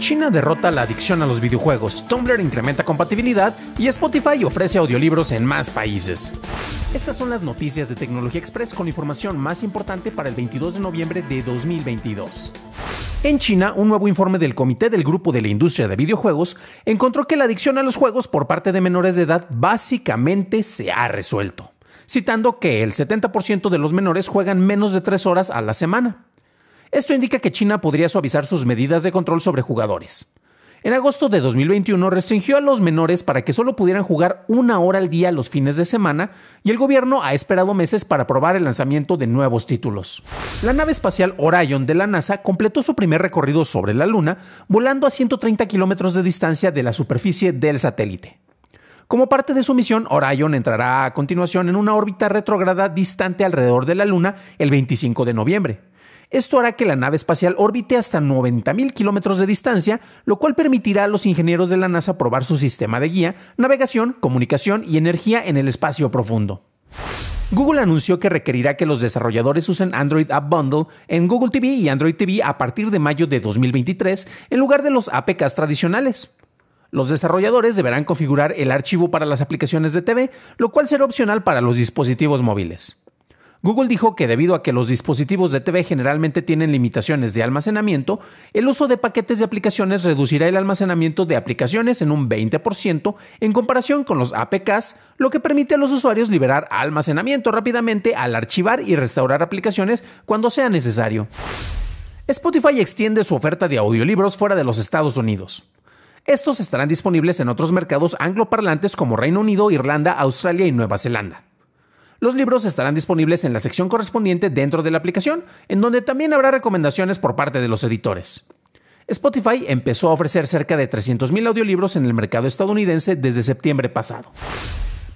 China derrota la adicción a los videojuegos, Tumblr incrementa compatibilidad y Spotify ofrece audiolibros en más países. Estas son las noticias de Tecnología Express con información más importante para el 22 de noviembre de 2022. En China, un nuevo informe del Comité del Grupo de la Industria de Videojuegos encontró que la adicción a los juegos por parte de menores de edad básicamente se ha resuelto, citando que el 70% de los menores juegan menos de 3 horas a la semana. Esto indica que China podría suavizar sus medidas de control sobre jugadores. En agosto de 2021 restringió a los menores para que solo pudieran jugar una hora al día los fines de semana y el gobierno ha esperado meses para aprobar el lanzamiento de nuevos títulos. La nave espacial Orion de la NASA completó su primer recorrido sobre la Luna volando a 130 kilómetros de distancia de la superficie del satélite. Como parte de su misión, Orion entrará a continuación en una órbita retrógrada distante alrededor de la Luna el 25 de noviembre. Esto hará que la nave espacial orbite hasta 90.000 kilómetros de distancia, lo cual permitirá a los ingenieros de la NASA probar su sistema de guía, navegación, comunicación y energía en el espacio profundo. Google anunció que requerirá que los desarrolladores usen Android App Bundle en Google TV y Android TV a partir de mayo de 2023 en lugar de los APKs tradicionales. Los desarrolladores deberán configurar el archivo para las aplicaciones de TV, lo cual será opcional para los dispositivos móviles. Google dijo que debido a que los dispositivos de TV generalmente tienen limitaciones de almacenamiento, el uso de paquetes de aplicaciones reducirá el almacenamiento de aplicaciones en un 20% en comparación con los APKs, lo que permite a los usuarios liberar almacenamiento rápidamente al archivar y restaurar aplicaciones cuando sea necesario. Spotify extiende su oferta de audiolibros fuera de los Estados Unidos. Estos estarán disponibles en otros mercados angloparlantes como Reino Unido, Irlanda, Australia y Nueva Zelanda. Los libros estarán disponibles en la sección correspondiente dentro de la aplicación, en donde también habrá recomendaciones por parte de los editores. Spotify empezó a ofrecer cerca de 300.000 audiolibros en el mercado estadounidense desde septiembre pasado.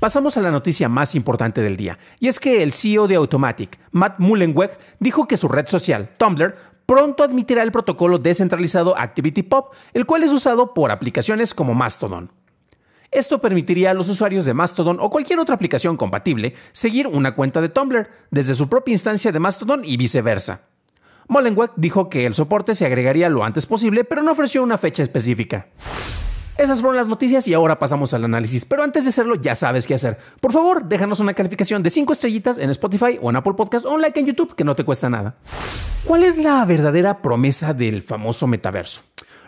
Pasamos a la noticia más importante del día, y es que el CEO de Automatic, Matt Mullenweg, dijo que su red social, Tumblr, pronto admitirá el protocolo descentralizado ActivityPub, el cual es usado por aplicaciones como Mastodon. Esto permitiría a los usuarios de Mastodon o cualquier otra aplicación compatible seguir una cuenta de Tumblr desde su propia instancia de Mastodon y viceversa. Mullenweg dijo que el soporte se agregaría lo antes posible, pero no ofreció una fecha específica. Esas fueron las noticias y ahora pasamos al análisis, pero antes de hacerlo ya sabes qué hacer. Por favor, déjanos una calificación de 5 estrellitas en Spotify o en Apple Podcast o un like en YouTube que no te cuesta nada. ¿Cuál es la verdadera promesa del famoso metaverso?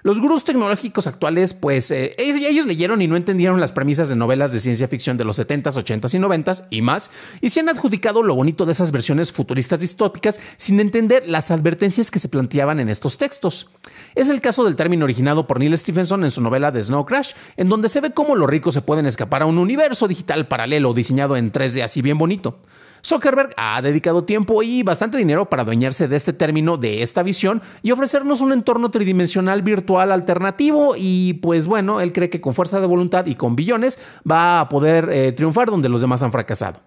Los gurús tecnológicos actuales, pues eh, ellos leyeron y no entendieron las premisas de novelas de ciencia ficción de los 70s, 80s y 90s y más, y se han adjudicado lo bonito de esas versiones futuristas distópicas sin entender las advertencias que se planteaban en estos textos. Es el caso del término originado por Neil Stephenson en su novela The Snow Crash, en donde se ve cómo los ricos se pueden escapar a un universo digital paralelo diseñado en 3D así bien bonito. Zuckerberg ha dedicado tiempo y bastante dinero para adueñarse de este término, de esta visión y ofrecernos un entorno tridimensional virtual alternativo y pues bueno, él cree que con fuerza de voluntad y con billones va a poder eh, triunfar donde los demás han fracasado.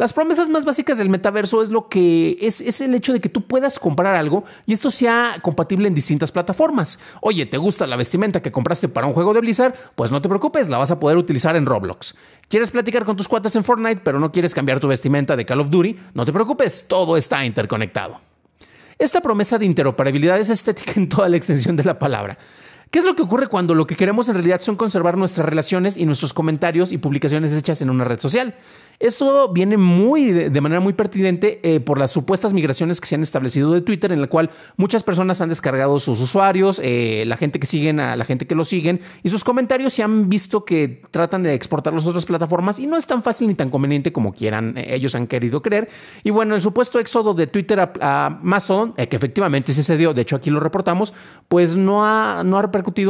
Las promesas más básicas del metaverso es lo que es, el hecho de que tú puedas comprar algo y esto sea compatible en distintas plataformas. Oye, ¿te gusta la vestimenta que compraste para un juego de Blizzard? Pues no te preocupes, la vas a poder utilizar en Roblox. ¿Quieres platicar con tus cuotas en Fortnite pero no quieres cambiar tu vestimenta de Call of Duty? No te preocupes, todo está interconectado. Esta promesa de interoperabilidad es estética en toda la extensión de la palabra. ¿Qué es lo que ocurre cuando lo que queremos en realidad son conservar nuestras relaciones y nuestros comentarios y publicaciones hechas en una red social? Esto viene muy de manera muy pertinente eh, por las supuestas migraciones que se han establecido de Twitter, en la cual muchas personas han descargado sus usuarios, eh, la gente que siguen a la gente que los siguen y sus comentarios se han visto que tratan de exportar a otras plataformas y no es tan fácil ni tan conveniente como quieran eh, ellos han querido creer. Y bueno, el supuesto éxodo de Twitter a, Amazon, que efectivamente sí se dio, de hecho aquí lo reportamos, pues no ha, no ha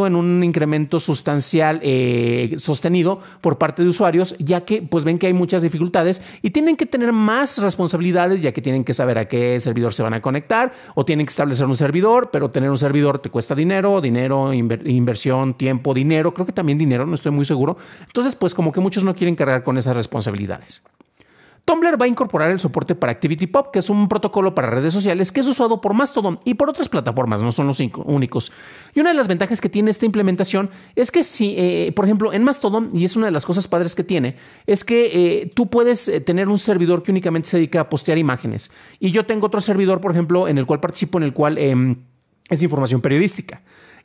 en un incremento sustancial eh, sostenido por parte de usuarios, ya que pues ven que hay muchas dificultades y tienen que tener más responsabilidades, ya que tienen que saber a qué servidor se van a conectar o tienen que establecer un servidor, pero tener un servidor te cuesta dinero, dinero, inversión, tiempo, dinero, creo que también dinero, no estoy muy seguro. Entonces, pues como que muchos no quieren cargar con esas responsabilidades. Tumblr va a incorporar el soporte para Pop, que es un protocolo para redes sociales que es usado por Mastodon y por otras plataformas, no son los únicos. Y una de las ventajas que tiene esta implementación es que si, eh, por ejemplo, en Mastodon, y es una de las cosas padres que tiene, es que eh, tú puedes eh, tener un servidor que únicamente se dedica a postear imágenes. Y yo tengo otro servidor, por ejemplo, en el cual participo, en el cual em, es información periodística.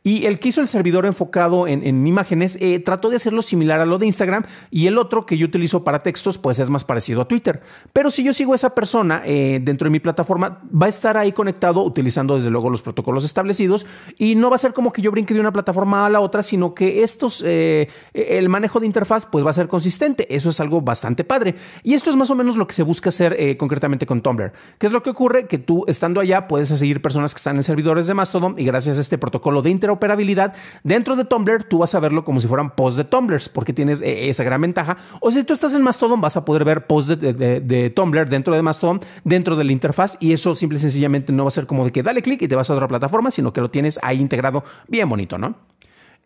Y el que hizo el servidor enfocado en, imágenes eh, trató de hacerlo similar a lo de Instagram y el otro que yo utilizo para textos pues es más parecido a Twitter. Pero si yo sigo a esa persona eh, dentro de mi plataforma, va a estar ahí conectado utilizando desde luego los protocolos establecidos y no va a ser como que yo brinque de una plataforma a la otra, sino que estos, eh, el manejo de interfaz pues va a ser consistente. Eso es algo bastante padre. Y esto es más o menos lo que se busca hacer concretamente con Tumblr. ¿Qué es lo que ocurre? Que tú estando allá puedes seguir personas que están en servidores de Mastodon y gracias a este protocolo de interoperabilidad operabilidad, dentro de Tumblr tú vas a verlo como si fueran posts de Tumblr, porque tienes eh, esa gran ventaja. O si tú estás en Mastodon, vas a poder ver posts de, de Tumblr dentro de Mastodon, dentro de la interfaz, y eso simple y sencillamente no va a ser como de que dale clic y te vas a otra plataforma, sino que lo tienes ahí integrado bien bonito, ¿no?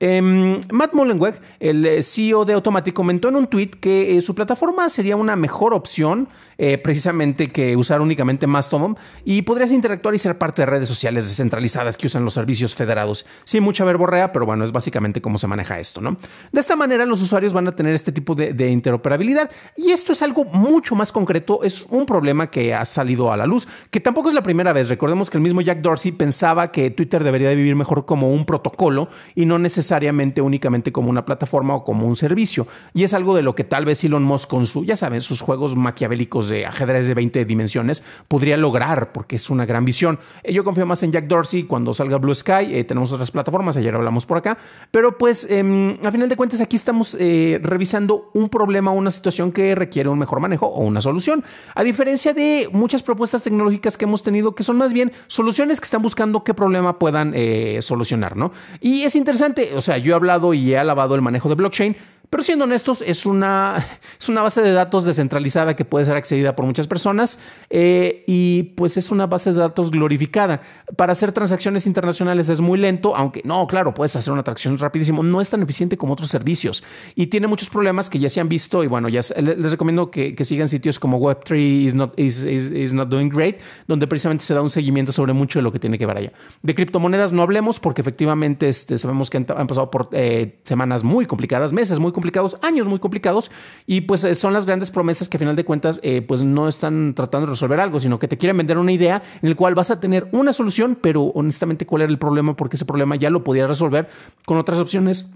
Em, Matt Mullenweg, el eh, CEO de Automatic, comentó en un tweet que eh, su plataforma sería una mejor opción eh, precisamente que usar únicamente Mastodon y podrías interactuar y ser parte de redes sociales descentralizadas que usan los servicios federados. sin mucha verborrea, pero bueno, es básicamente cómo se maneja esto, ¿no? De esta manera los usuarios van a tener este tipo de, interoperabilidad y esto es algo mucho más concreto, es un problema que ha salido a la luz, que tampoco es la primera vez. Recordemos que el mismo Jack Dorsey pensaba que Twitter debería vivir mejor como un protocolo y no necesariamente necesariamente únicamente como una plataforma o como un servicio. Y es algo de lo que tal vez Elon Musk con su, ya saben, sus juegos maquiavélicos de ajedrez de 20 dimensiones podría lograr porque es una gran visión. Eh, yo confío más en Jack Dorsey cuando salga Blue Sky. Eh, tenemos otras plataformas, ayer hablamos por acá. Pero pues, em, a final de cuentas, aquí estamos eh, revisando un problema, una situación que requiere un mejor manejo o una solución. A diferencia de muchas propuestas tecnológicas que hemos tenido que son más bien soluciones que están buscando qué problema puedan solucionar, ¿no? Y es interesante, o sea, yo he hablado y he alabado el manejo de blockchain, pero siendo honestos, es una, es una base de datos descentralizada que puede ser accedida por muchas personas eh, y pues es una base de datos glorificada. Para hacer transacciones internacionales es muy lento, aunque no, claro, puedes hacer una transacción rapidísimo, no es tan eficiente como otros servicios y tiene muchos problemas que ya se han visto y bueno, ya les recomiendo que, sigan sitios como Web3 is not, is, not doing great, donde precisamente se da un seguimiento sobre mucho de lo que tiene que ver allá. De criptomonedas no hablemos porque efectivamente este, sabemos que han, pasado por eh, semanas muy complicadas, meses muy complicadas complicados, años muy complicados y pues eh, son las grandes promesas que a final de cuentas eh, pues no están tratando de resolver algo, sino que te quieren vender una idea en el cual vas a tener una solución, pero honestamente cuál era el problema porque ese problema ya lo podía resolver con otras opciones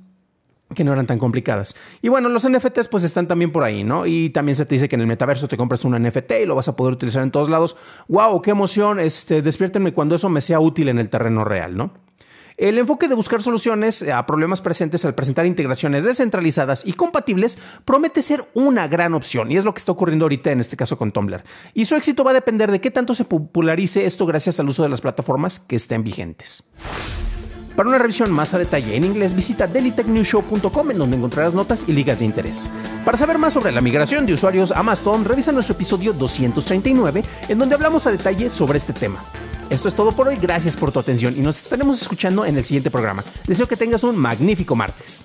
que no eran tan complicadas. Y bueno, los NFTs pues están también por ahí, ¿no? Y también se te dice que en el metaverso te compras un NFT y lo vas a poder utilizar en todos lados. ¡Wow! ¡Qué emoción! Este, despiértenme cuando eso me sea útil en el terreno real, ¿no? El enfoque de buscar soluciones eh, a problemas presentes al presentar integraciones descentralizadas y compatibles promete ser una gran opción y es lo que está ocurriendo ahorita en este caso con Tumblr. Y su éxito va a depender de qué tanto se popularice esto gracias al uso de las plataformas que estén vigentes. Para una revisión más a detalle en inglés, visita dailytechnewshow.com en donde encontrarás notas y ligas de interés. Para saber más sobre la migración de usuarios a Mastodon, revisa nuestro episodio 239 en donde hablamos a detalle sobre este tema. Esto es todo por hoy, gracias por tu atención y nos estaremos escuchando en el siguiente programa. Deseo que tengas un magnífico martes.